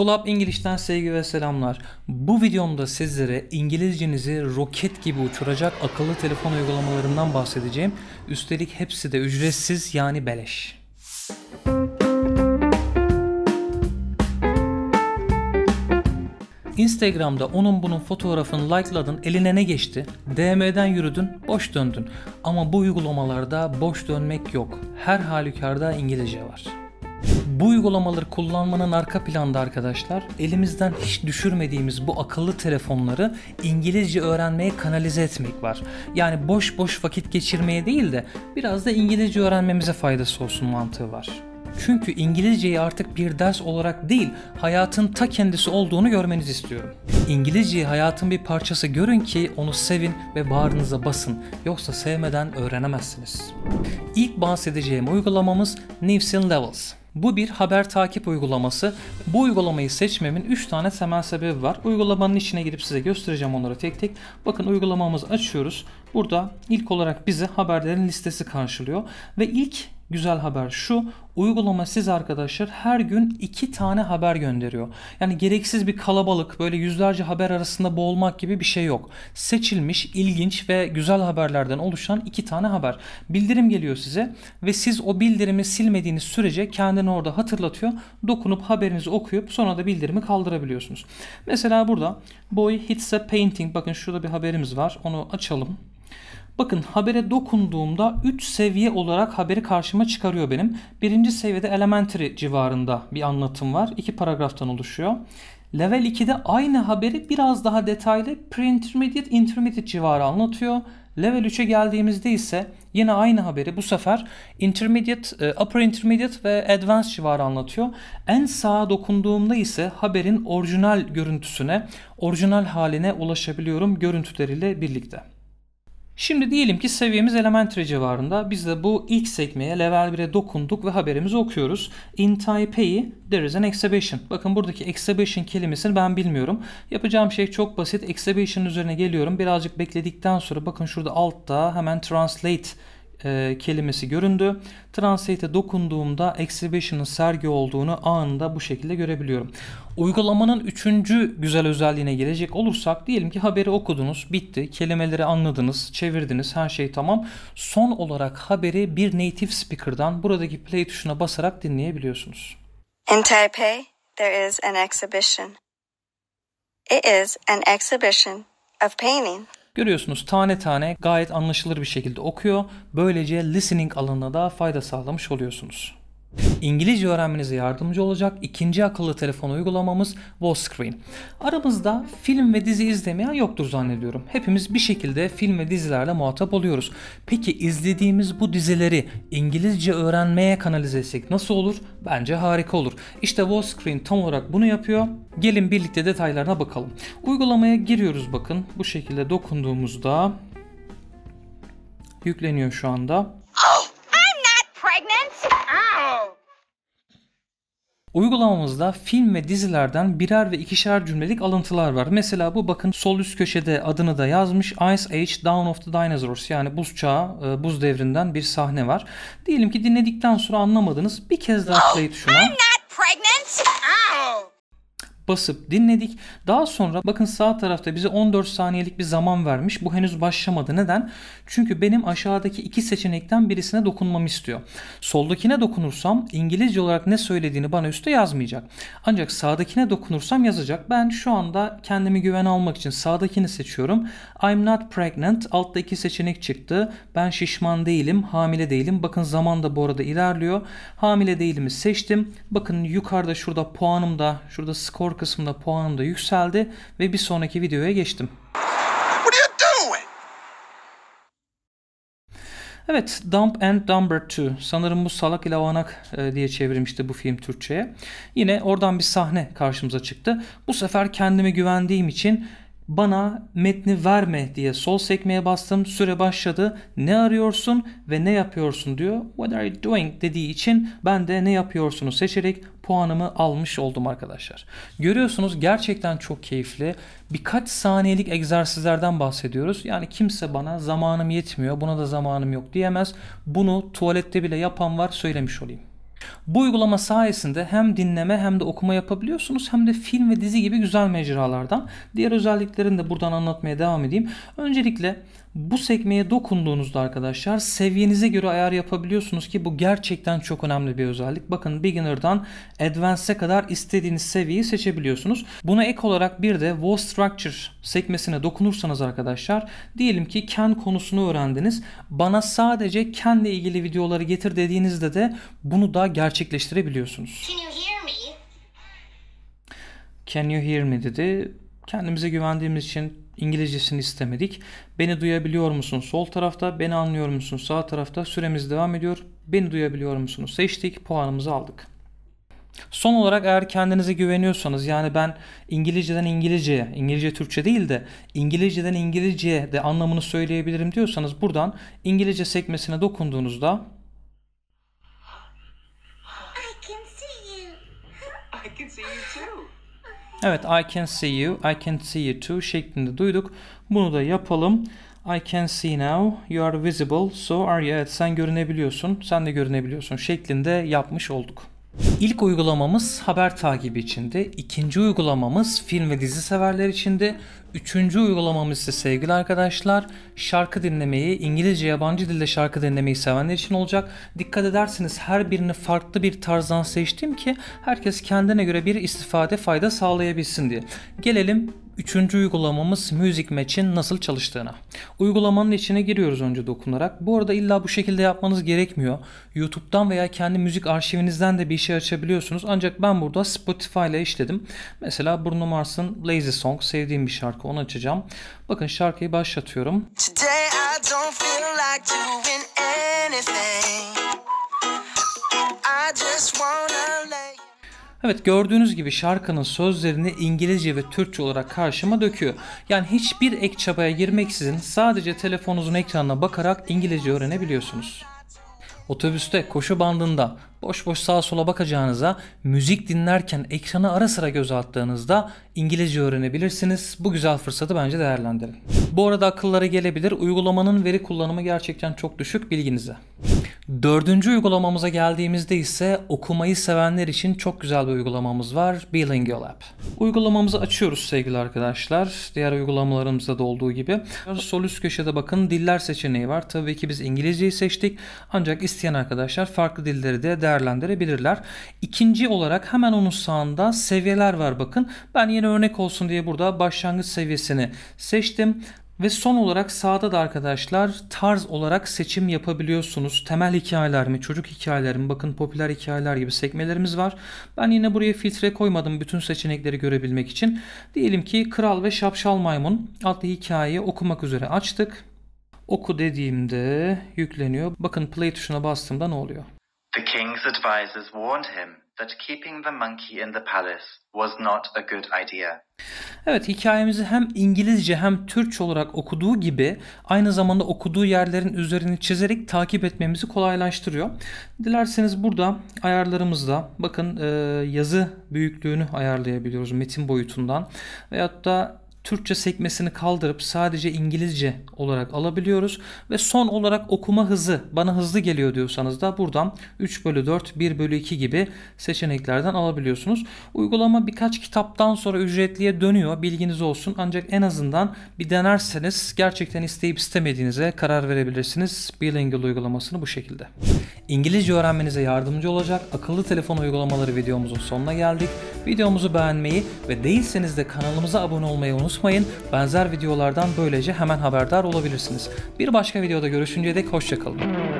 Full Up sevgi ve selamlar. Bu videomda sizlere İngilizcenizi roket gibi uçuracak akıllı telefon uygulamalarından bahsedeceğim. Üstelik hepsi de ücretsiz yani beleş. Instagram'da onun bunun fotoğrafını likeladın, eline ne geçti? DM'den yürüdün, boş döndün. Ama bu uygulamalarda boş dönmek yok. Her halükarda İngilizce var. Bu uygulamaları kullanmanın arka planda arkadaşlar elimizden hiç düşürmediğimiz bu akıllı telefonları İngilizce öğrenmeye kanalize etmek var. Yani boş boş vakit geçirmeye değil de biraz da İngilizce öğrenmemize faydası olsun mantığı var. Çünkü İngilizceyi artık bir ders olarak değil, hayatın ta kendisi olduğunu görmenizi istiyorum. İngilizceyi hayatın bir parçası görün ki onu sevin ve bağrınıza basın. Yoksa sevmeden öğrenemezsiniz. İlk bahsedeceğim uygulamamız News Levels. Bu bir haber takip uygulaması. Bu uygulamayı seçmemin 3 tane temel sebebi var. Uygulamanın içine girip size göstereceğim onları tek tek. Bakın uygulamamızı açıyoruz. Burada ilk olarak bize haberlerin listesi karşılıyor. Ve ilk güzel haber şu uygulama siz arkadaşlar her gün iki tane haber gönderiyor. Yani gereksiz bir kalabalık böyle yüzlerce haber arasında boğulmak gibi bir şey yok. Seçilmiş, ilginç ve güzel haberlerden oluşan iki tane haber. Bildirim geliyor size ve siz o bildirimi silmediğiniz sürece kendini orada hatırlatıyor. Dokunup haberinizi okuyup sonra da bildirimi kaldırabiliyorsunuz. Mesela burada boy hits a painting bakın şurada bir haberimiz var onu açalım. Bakın habere dokunduğumda 3 seviye olarak haberi karşıma çıkarıyor benim. Birinci seviyede elementary civarında bir anlatım var. iki paragraftan oluşuyor. Level 2'de aynı haberi biraz daha detaylı pre-intermediate intermediate civarı anlatıyor. Level 3'e geldiğimizde ise yine aynı haberi bu sefer intermediate, e, upper intermediate ve advanced civarı anlatıyor. En sağa dokunduğumda ise haberin orijinal görüntüsüne, orijinal haline ulaşabiliyorum görüntüleriyle birlikte. Şimdi diyelim ki seviyemiz elementary civarında. Biz de bu ilk sekmeye level 1'e dokunduk ve haberimizi okuyoruz. In Taipei there is an exhibition. Bakın buradaki exhibition kelimesini ben bilmiyorum. Yapacağım şey çok basit. Exhibition üzerine geliyorum. Birazcık bekledikten sonra bakın şurada altta hemen translate e, kelimesi göründü. Translate'e dokunduğumda Exhibition'ın sergi olduğunu anında bu şekilde görebiliyorum. Uygulamanın üçüncü güzel özelliğine gelecek olursak diyelim ki haberi okudunuz, bitti, kelimeleri anladınız, çevirdiniz, her şey tamam. Son olarak haberi bir native speaker'dan buradaki play tuşuna basarak dinleyebiliyorsunuz. In Taipei, there is an exhibition. It is an exhibition of painting. Görüyorsunuz tane tane gayet anlaşılır bir şekilde okuyor. Böylece listening alanına da fayda sağlamış oluyorsunuz. İngilizce öğrenmenize yardımcı olacak ikinci akıllı telefon uygulamamız Screen. Aramızda film ve dizi izlemeyen yoktur zannediyorum. Hepimiz bir şekilde film ve dizilerle muhatap oluyoruz. Peki izlediğimiz bu dizileri İngilizce öğrenmeye kanalize etsek nasıl olur? Bence harika olur. İşte Screen tam olarak bunu yapıyor. Gelin birlikte detaylarına bakalım. Uygulamaya giriyoruz bakın. Bu şekilde dokunduğumuzda yükleniyor şu anda. Uygulamamızda film ve dizilerden birer ve ikişer cümlelik alıntılar var. Mesela bu bakın sol üst köşede adını da yazmış Ice Age Dawn of the Dinosaurs yani buz çağı, e, buz devrinden bir sahne var. Diyelim ki dinledikten sonra anlamadınız. Bir kez daha play şuna. I'm not pregnant. Oh basıp dinledik. Daha sonra bakın sağ tarafta bize 14 saniyelik bir zaman vermiş. Bu henüz başlamadı. Neden? Çünkü benim aşağıdaki iki seçenekten birisine dokunmamı istiyor. Soldakine dokunursam İngilizce olarak ne söylediğini bana üstte yazmayacak. Ancak sağdakine dokunursam yazacak. Ben şu anda kendimi güven almak için sağdakini seçiyorum. I'm not pregnant. Altta iki seçenek çıktı. Ben şişman değilim, hamile değilim. Bakın zaman da bu arada ilerliyor. Hamile değilimi seçtim. Bakın yukarıda şurada puanım da, şurada skor kısmında puanım da yükseldi ve bir sonraki videoya geçtim. Evet, Dump and Dumber 2. Sanırım bu salak ile avanak e, diye çevirmişti bu film Türkçe'ye. Yine oradan bir sahne karşımıza çıktı. Bu sefer kendime güvendiğim için bana metni verme diye sol sekmeye bastım. Süre başladı. Ne arıyorsun ve ne yapıyorsun diyor. What are you doing dediği için ben de ne yapıyorsunu seçerek puanımı almış oldum arkadaşlar. Görüyorsunuz gerçekten çok keyifli. Birkaç saniyelik egzersizlerden bahsediyoruz. Yani kimse bana zamanım yetmiyor, buna da zamanım yok diyemez. Bunu tuvalette bile yapan var söylemiş olayım. Bu uygulama sayesinde hem dinleme hem de okuma yapabiliyorsunuz hem de film ve dizi gibi güzel mecralardan. Diğer özelliklerini de buradan anlatmaya devam edeyim. Öncelikle bu sekmeye dokunduğunuzda arkadaşlar seviyenize göre ayar yapabiliyorsunuz ki bu gerçekten çok önemli bir özellik. Bakın beginner'dan advance'e kadar istediğiniz seviyeyi seçebiliyorsunuz. Buna ek olarak bir de voice structure sekmesine dokunursanız arkadaşlar diyelim ki Ken konusunu öğrendiniz. Bana sadece Ken'le ilgili videoları getir dediğinizde de bunu da gerçekleştirebiliyorsunuz. Can you hear me? Can you hear me dedi. Kendimize güvendiğimiz için İngilizcesini istemedik. Beni duyabiliyor musun sol tarafta, beni anlıyor musun sağ tarafta. Süremiz devam ediyor. Beni duyabiliyor musunuz? seçtik, puanımızı aldık. Son olarak eğer kendinize güveniyorsanız yani ben İngilizceden İngilizceye, İngilizce Türkçe değil de İngilizceden İngilizceye de anlamını söyleyebilirim diyorsanız buradan İngilizce sekmesine dokunduğunuzda Evet I can see you, I can see you too şeklinde duyduk. Bunu da yapalım. I can see now, you are visible, so are you. Evet sen görünebiliyorsun, sen de görünebiliyorsun şeklinde yapmış olduk. İlk uygulamamız haber takibi içinde, ikinci uygulamamız film ve dizi severler içinde, üçüncü uygulamamız ise sevgili arkadaşlar şarkı dinlemeyi, İngilizce yabancı dilde şarkı dinlemeyi sevenler için olacak. Dikkat ederseniz her birini farklı bir tarzdan seçtim ki herkes kendine göre bir istifade fayda sağlayabilsin diye. Gelelim Üçüncü uygulamamız Music Match'in nasıl çalıştığına. Uygulamanın içine giriyoruz önce dokunarak. Bu arada illa bu şekilde yapmanız gerekmiyor. YouTube'dan veya kendi müzik arşivinizden de bir şey açabiliyorsunuz. Ancak ben burada Spotify ile işledim. Mesela Bruno Mars'ın Lazy Song sevdiğim bir şarkı onu açacağım. Bakın şarkıyı başlatıyorum. Today I don't feel Evet gördüğünüz gibi şarkının sözlerini İngilizce ve Türkçe olarak karşıma döküyor. Yani hiçbir ek çabaya girmeksizin sadece telefonunuzun ekranına bakarak İngilizce öğrenebiliyorsunuz. Otobüste, koşu bandında boş boş sağa sola bakacağınıza müzik dinlerken ekranı ara sıra göz attığınızda İngilizce öğrenebilirsiniz. Bu güzel fırsatı bence değerlendirin. Bu arada akıllara gelebilir uygulamanın veri kullanımı gerçekten çok düşük bilginize. Dördüncü uygulamamıza geldiğimizde ise okumayı sevenler için çok güzel bir uygulamamız var. Bilingual App. Uygulamamızı açıyoruz sevgili arkadaşlar. Diğer uygulamalarımızda da olduğu gibi. Sol üst köşede bakın diller seçeneği var. Tabii ki biz İngilizceyi seçtik. Ancak isteyen arkadaşlar farklı dilleri de değerlendirebilirler. İkinci olarak hemen onun sağında seviyeler var bakın. Ben yeni örnek olsun diye burada başlangıç seviyesini seçtim. Ve son olarak sağda da arkadaşlar tarz olarak seçim yapabiliyorsunuz. Temel hikayeler mi, çocuk hikayeler mi, bakın popüler hikayeler gibi sekmelerimiz var. Ben yine buraya filtre koymadım bütün seçenekleri görebilmek için. Diyelim ki Kral ve Şapşal Maymun adlı hikayeyi okumak üzere açtık. Oku dediğimde yükleniyor. Bakın play tuşuna bastığımda ne oluyor? The king's advisers warned him that keeping the monkey in the palace was not a good idea. Evet hikayemizi hem İngilizce hem Türkçe olarak okuduğu gibi aynı zamanda okuduğu yerlerin üzerini çizerek takip etmemizi kolaylaştırıyor. Dilerseniz burada ayarlarımızda bakın e, yazı büyüklüğünü ayarlayabiliyoruz metin boyutundan veyahut da Türkçe sekmesini kaldırıp sadece İngilizce olarak alabiliyoruz. Ve son olarak okuma hızı bana hızlı geliyor diyorsanız da buradan 3 bölü 4, 1 bölü 2 gibi seçeneklerden alabiliyorsunuz. Uygulama birkaç kitaptan sonra ücretliye dönüyor bilginiz olsun. Ancak en azından bir denerseniz gerçekten isteyip istemediğinize karar verebilirsiniz. Bilingual uygulamasını bu şekilde. İngilizce öğrenmenize yardımcı olacak akıllı telefon uygulamaları videomuzun sonuna geldik. Videomuzu beğenmeyi ve değilseniz de kanalımıza abone olmayı unutmayın unutmayın. Benzer videolardan böylece hemen haberdar olabilirsiniz. Bir başka videoda görüşünceye dek hoşçakalın.